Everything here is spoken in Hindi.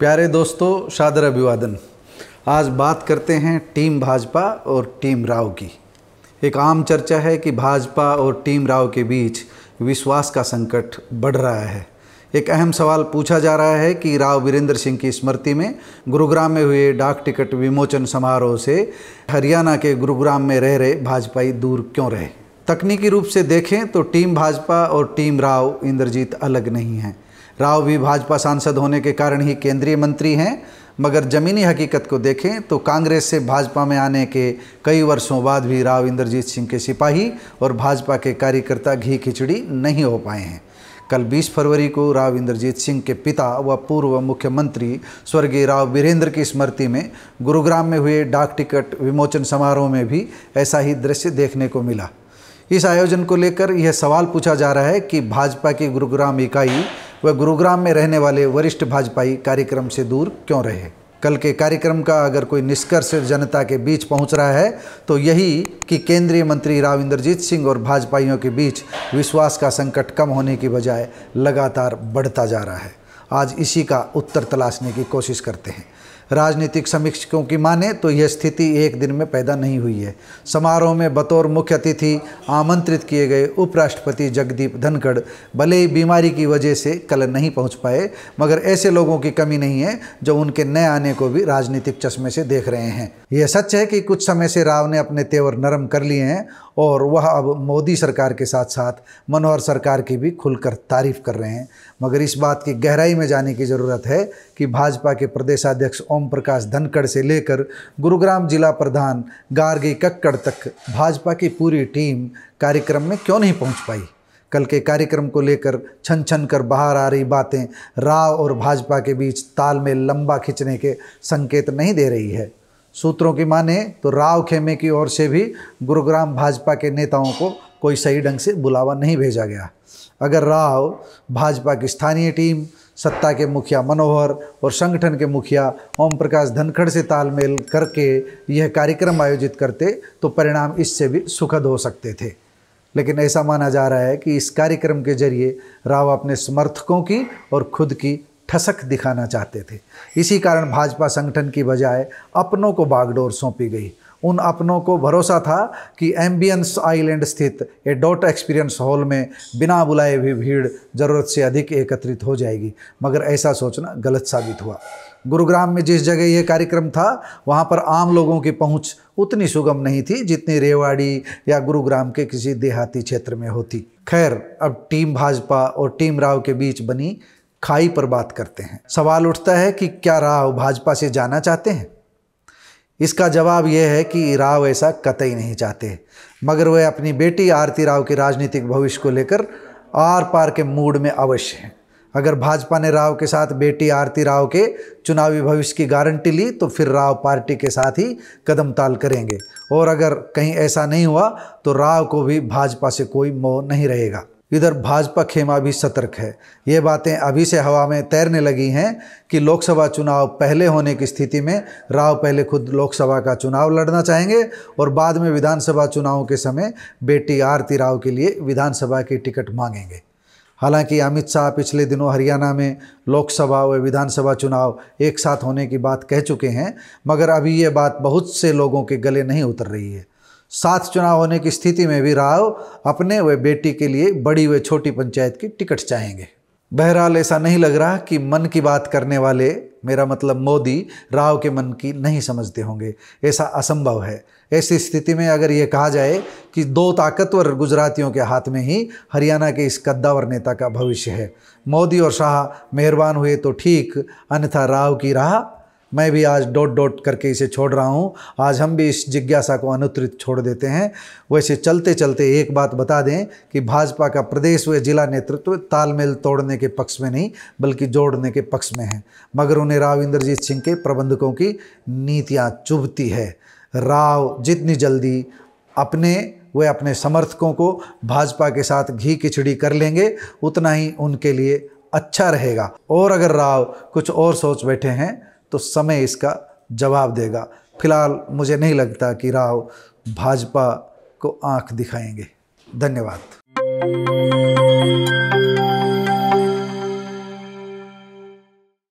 प्यारे दोस्तों सादर अभिवादन आज बात करते हैं टीम भाजपा और टीम राव की एक आम चर्चा है कि भाजपा और टीम राव के बीच विश्वास का संकट बढ़ रहा है एक अहम सवाल पूछा जा रहा है कि राव वीरेंद्र सिंह की स्मृति में गुरुग्राम में हुए डाक टिकट विमोचन समारोह से हरियाणा के गुरुग्राम में रह रहे भाजपाई दूर क्यों रहे तकनीकी रूप से देखें तो टीम भाजपा और टीम राव इंद्रजीत अलग नहीं हैं राव भी भाजपा सांसद होने के कारण ही केंद्रीय मंत्री हैं मगर ज़मीनी हकीकत को देखें तो कांग्रेस से भाजपा में आने के कई वर्षों बाद भी राव इंद्रजीत सिंह के सिपाही और भाजपा के कार्यकर्ता घी खिचड़ी नहीं हो पाए हैं कल 20 फरवरी को राव इंद्रजीत सिंह के पिता व पूर्व मुख्यमंत्री स्वर्गीय राव वीरेंद्र की स्मृति में गुरुग्राम में हुए डाक टिकट विमोचन समारोह में भी ऐसा ही दृश्य देखने को मिला इस आयोजन को लेकर यह सवाल पूछा जा रहा है कि भाजपा की गुरुग्राम इकाई व गुरुग्राम में रहने वाले वरिष्ठ भाजपाई कार्यक्रम से दूर क्यों रहे कल के कार्यक्रम का अगर कोई निष्कर्ष जनता के बीच पहुंच रहा है तो यही कि केंद्रीय मंत्री राव इंद्रजीत सिंह और भाजपाइयों के बीच विश्वास का संकट कम होने की बजाय लगातार बढ़ता जा रहा है आज इसी का उत्तर तलाशने की कोशिश करते हैं राजनीतिक समीक्षकों की माने तो यह स्थिति एक दिन में पैदा नहीं हुई है समारोह में बतौर मुख्य अतिथि आमंत्रित किए गए उपराष्ट्रपति जगदीप धनखड़ भले ही बीमारी की वजह से कल नहीं पहुंच पाए मगर ऐसे लोगों की कमी नहीं है जो उनके नए आने को भी राजनीतिक चश्मे से देख रहे हैं यह सच है कि कुछ समय से राव ने अपने तेवर नरम कर लिए हैं और वह अब मोदी सरकार के साथ साथ मनोहर सरकार की भी खुलकर तारीफ कर रहे हैं मगर इस बात की गहराई में जाने की ज़रूरत है कि भाजपा के प्रदेशाध्यक्ष ओम ओम प्रकाश धनखड़ से लेकर गुरुग्राम जिला प्रधान गार्गी कक्कड़ तक भाजपा की पूरी टीम कार्यक्रम में क्यों नहीं पहुंच पाई कल के कार्यक्रम को लेकर छन छन कर बाहर आ रही बातें राव और भाजपा के बीच तालमेल लंबा खींचने के संकेत नहीं दे रही है सूत्रों की माने तो राव खेमे की ओर से भी गुरुग्राम भाजपा के नेताओं को कोई सही ढंग से बुलावा नहीं भेजा गया अगर राव भाजपा की स्थानीय टीम सत्ता के मुखिया मनोहर और संगठन के मुखिया ओम प्रकाश धनखड़ से तालमेल करके यह कार्यक्रम आयोजित करते तो परिणाम इससे भी सुखद हो सकते थे लेकिन ऐसा माना जा रहा है कि इस कार्यक्रम के जरिए राव अपने समर्थकों की और खुद की ठसक दिखाना चाहते थे इसी कारण भाजपा संगठन की बजाय अपनों को बागडोर सौंपी गई उन अपनों को भरोसा था कि एम्बियंस आइलैंड स्थित ए डॉट एक्सपीरियंस हॉल में बिना बुलाए भी भीड़ ज़रूरत से अधिक एकत्रित हो जाएगी मगर ऐसा सोचना गलत साबित हुआ गुरुग्राम में जिस जगह यह कार्यक्रम था वहाँ पर आम लोगों की पहुँच उतनी सुगम नहीं थी जितनी रेवाड़ी या गुरुग्राम के किसी देहाती क्षेत्र में होती खैर अब टीम भाजपा और टीम राव के बीच बनी खाई पर बात करते हैं सवाल उठता है कि क्या राव भाजपा से जाना चाहते हैं इसका जवाब यह है कि राव ऐसा कतई नहीं चाहते मगर वह अपनी बेटी आरती राव के राजनीतिक भविष्य को लेकर आर पार के मूड में अवश्य हैं अगर भाजपा ने राव के साथ बेटी आरती राव के चुनावी भविष्य की गारंटी ली तो फिर राव पार्टी के साथ ही कदम ताल करेंगे और अगर कहीं ऐसा नहीं हुआ तो राव को भी भाजपा से कोई मोह नहीं रहेगा इधर भाजपा खेमा भी सतर्क है ये बातें अभी से हवा में तैरने लगी हैं कि लोकसभा चुनाव पहले होने की स्थिति में राव पहले खुद लोकसभा का चुनाव लड़ना चाहेंगे और बाद में विधानसभा चुनाव के समय बेटी आरती राव के लिए विधानसभा की टिकट मांगेंगे हालांकि अमित शाह पिछले दिनों हरियाणा में लोकसभा व विधानसभा चुनाव एक साथ होने की बात कह चुके हैं मगर अभी ये बात बहुत से लोगों के गले नहीं उतर रही है साथ चुनाव होने की स्थिति में भी राव अपने व बेटी के लिए बड़ी व छोटी पंचायत की टिकट चाहेंगे बहरहाल ऐसा नहीं लग रहा कि मन की बात करने वाले मेरा मतलब मोदी राव के मन की नहीं समझते होंगे ऐसा असंभव है ऐसी स्थिति में अगर ये कहा जाए कि दो ताकतवर गुजरातियों के हाथ में ही हरियाणा के इस कद्दावर नेता का भविष्य है मोदी और शाह मेहरबान हुए तो ठीक अन्यथा राव की राह मैं भी आज डॉट डॉट करके इसे छोड़ रहा हूँ आज हम भी इस जिज्ञासा को अनुत्रित छोड़ देते हैं वैसे चलते चलते एक बात बता दें कि भाजपा का प्रदेश व जिला नेतृत्व तालमेल तोड़ने के पक्ष में नहीं बल्कि जोड़ने के पक्ष में है मगर उन्हें राव इंद्रजीत सिंह के प्रबंधकों की नीतियाँ चुभती है राव जितनी जल्दी अपने वे अपने समर्थकों को भाजपा के साथ घी खिचड़ी कर लेंगे उतना ही उनके लिए अच्छा रहेगा और अगर राव कुछ और सोच बैठे हैं तो समय इसका जवाब देगा फिलहाल मुझे नहीं लगता कि राव भाजपा को आंख दिखाएंगे धन्यवाद